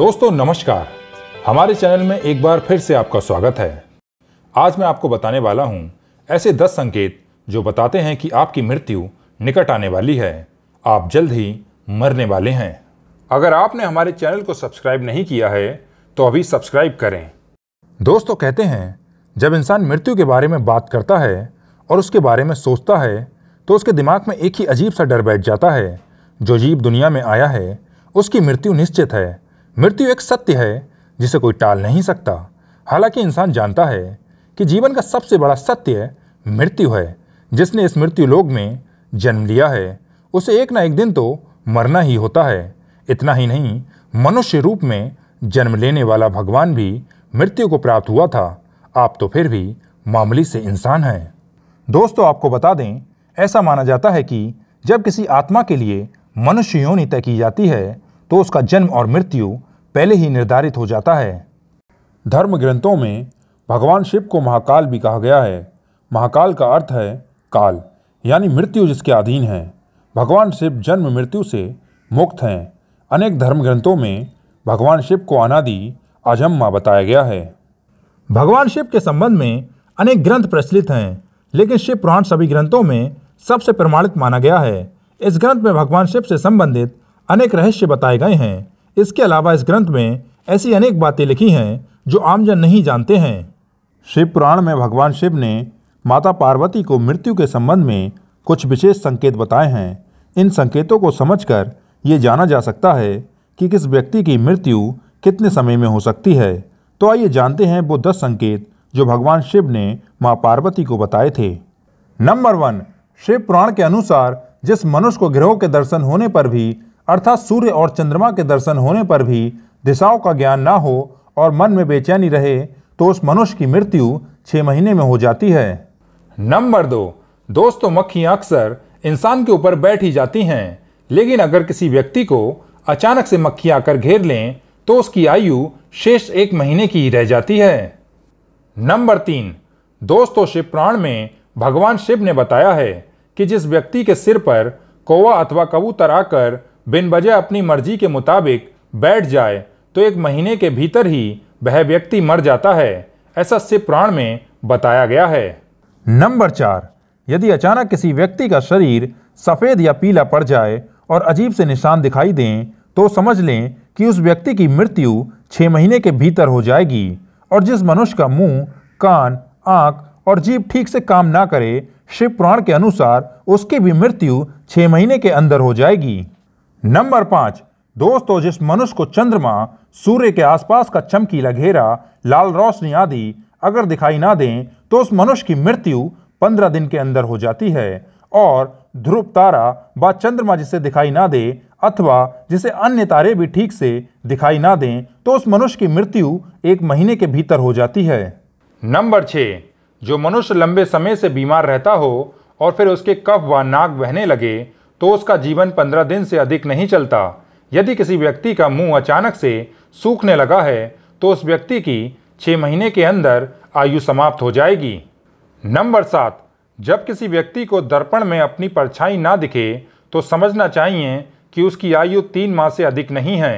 दोस्तों नमस्कार हमारे चैनल में एक बार फिर से आपका स्वागत है आज मैं आपको बताने वाला हूँ ऐसे 10 संकेत जो बताते हैं कि आपकी मृत्यु निकट आने वाली है आप जल्द ही मरने वाले हैं अगर आपने हमारे चैनल को सब्सक्राइब नहीं किया है तो अभी सब्सक्राइब करें दोस्तों कहते हैं जब इंसान मृत्यु के बारे में बात करता है और उसके बारे में सोचता है तो उसके दिमाग में एक ही अजीब सा डर बैठ जाता है जो जीव दुनिया में आया है उसकी मृत्यु निश्चित है मृत्यु एक सत्य है जिसे कोई टाल नहीं सकता हालांकि इंसान जानता है कि जीवन का सबसे बड़ा सत्य मृत्यु है जिसने इस मृत्यु लोग में जन्म लिया है उसे एक ना एक दिन तो मरना ही होता है इतना ही नहीं मनुष्य रूप में जन्म लेने वाला भगवान भी मृत्यु को प्राप्त हुआ था आप तो फिर भी मामूली से इंसान हैं दोस्तों आपको बता दें ऐसा माना जाता है कि जब किसी आत्मा के लिए मनुष्य योनि तय की जाती है तो उसका जन्म और मृत्यु पहले ही निर्धारित हो जाता है धर्म ग्रंथों में भगवान शिव को महाकाल भी कहा गया है महाकाल का अर्थ है काल यानी मृत्यु जिसके अधीन है भगवान शिव जन्म मृत्यु से मुक्त हैं अनेक धर्म ग्रंथों में भगवान शिव को अनादि अजम्मा बताया गया है भगवान शिव के संबंध में अनेक ग्रंथ प्रचलित हैं लेकिन शिव पुराण सभी ग्रंथों में सबसे प्रमाणित माना गया है इस ग्रंथ में भगवान शिव से संबंधित अनेक रहस्य बताए गए हैं इसके अलावा इस ग्रंथ में ऐसी अनेक बातें लिखी हैं जो आमजन नहीं जानते हैं शिव पुराण में भगवान शिव ने माता पार्वती को मृत्यु के संबंध में कुछ विशेष संकेत बताए हैं इन संकेतों को समझकर ये जाना जा सकता है कि किस व्यक्ति की मृत्यु कितने समय में हो सकती है तो आइए जानते हैं वो दस संकेत जो भगवान शिव ने माँ पार्वती को बताए थे नंबर वन शिव पुराण के अनुसार जिस मनुष्य को ग्रहों के दर्शन होने पर भी अर्थात सूर्य और चंद्रमा के दर्शन होने पर भी दिशाओं का ज्ञान ना हो और मन में बेचैनी रहे तो उस मनुष्य की मृत्यु छः महीने में हो जाती है नंबर दो दोस्तों मक्खियाँ अक्सर इंसान के ऊपर बैठ ही जाती हैं लेकिन अगर किसी व्यक्ति को अचानक से मक्खी आकर घेर लें तो उसकी आयु शेष एक महीने की ही रह जाती है नंबर तीन दोस्तों शिव प्राण में भगवान शिव ने बताया है कि जिस व्यक्ति के सिर पर कौवा अथवा कबूतर आकर बिन वजह अपनी मर्जी के मुताबिक बैठ जाए तो एक महीने के भीतर ही वह व्यक्ति मर जाता है ऐसा शिव पुराण में बताया गया है नंबर चार यदि अचानक किसी व्यक्ति का शरीर सफ़ेद या पीला पड़ जाए और अजीब से निशान दिखाई दें तो समझ लें कि उस व्यक्ति की मृत्यु छः महीने के भीतर हो जाएगी और जिस मनुष्य का मुंह, कान आँख और जीभ ठीक से काम ना करे शिव पुराण के अनुसार उसकी भी मृत्यु छः महीने के अंदर हो जाएगी नंबर पाँच दोस्तों जिस मनुष्य को चंद्रमा सूर्य के आसपास का चमकीला घेरा लाल रोशनी आदि अगर दिखाई ना दें तो उस मनुष्य की मृत्यु पंद्रह दिन के अंदर हो जाती है और ध्रुव तारा व चंद्रमा जिसे दिखाई ना दे अथवा जिसे अन्य तारे भी ठीक से दिखाई ना दें तो उस मनुष्य की मृत्यु एक महीने के भीतर हो जाती है नंबर छः जो मनुष्य लंबे समय से बीमार रहता हो और फिर उसके कफ व नाक बहने लगे तो उसका जीवन पंद्रह दिन से अधिक नहीं चलता यदि किसी व्यक्ति का मुंह अचानक से सूखने लगा है तो उस व्यक्ति की छः महीने के अंदर आयु समाप्त हो जाएगी नंबर सात जब किसी व्यक्ति को दर्पण में अपनी परछाई ना दिखे तो समझना चाहिए कि उसकी आयु तीन माह से अधिक नहीं है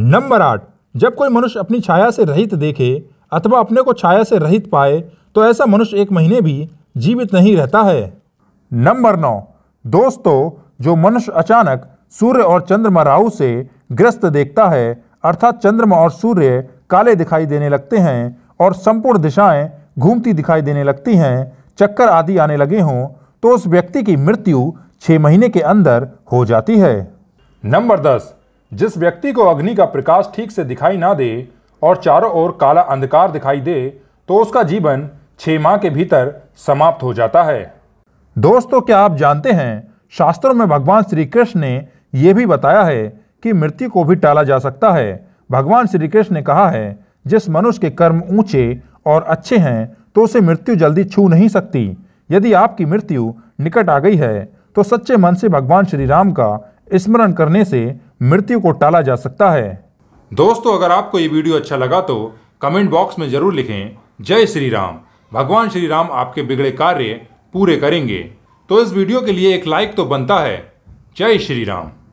नंबर आठ जब कोई मनुष्य अपनी छाया से रहित देखे अथवा अपने को छाया से रहित पाए तो ऐसा मनुष्य एक महीने भी जीवित नहीं रहता है नंबर नौ दोस्तों जो मनुष्य अचानक सूर्य और चंद्रमा राहु से ग्रस्त देखता है अर्थात चंद्रमा और सूर्य काले दिखाई देने लगते हैं और संपूर्ण दिशाएं घूमती दिखाई देने लगती हैं चक्कर आदि आने लगे हों तो उस व्यक्ति की मृत्यु छः महीने के अंदर हो जाती है नंबर दस जिस व्यक्ति को अग्नि का प्रकाश ठीक से दिखाई ना दे और चारों ओर काला अंधकार दिखाई दे तो उसका जीवन छः माह के भीतर समाप्त हो जाता है दोस्तों क्या आप जानते हैं शास्त्रों में भगवान श्री कृष्ण ने यह भी बताया है कि मृत्यु को भी टाला जा सकता है भगवान श्री कृष्ण ने कहा है जिस मनुष्य के कर्म ऊंचे और अच्छे हैं तो उसे मृत्यु जल्दी छू नहीं सकती यदि आपकी मृत्यु निकट आ गई है तो सच्चे मन से भगवान श्री राम का स्मरण करने से मृत्यु को टाला जा सकता है दोस्तों अगर आपको ये वीडियो अच्छा लगा तो कमेंट बॉक्स में जरूर लिखें जय श्री राम भगवान श्री राम आपके बिगड़े कार्य पूरे करेंगे तो इस वीडियो के लिए एक लाइक तो बनता है जय श्री राम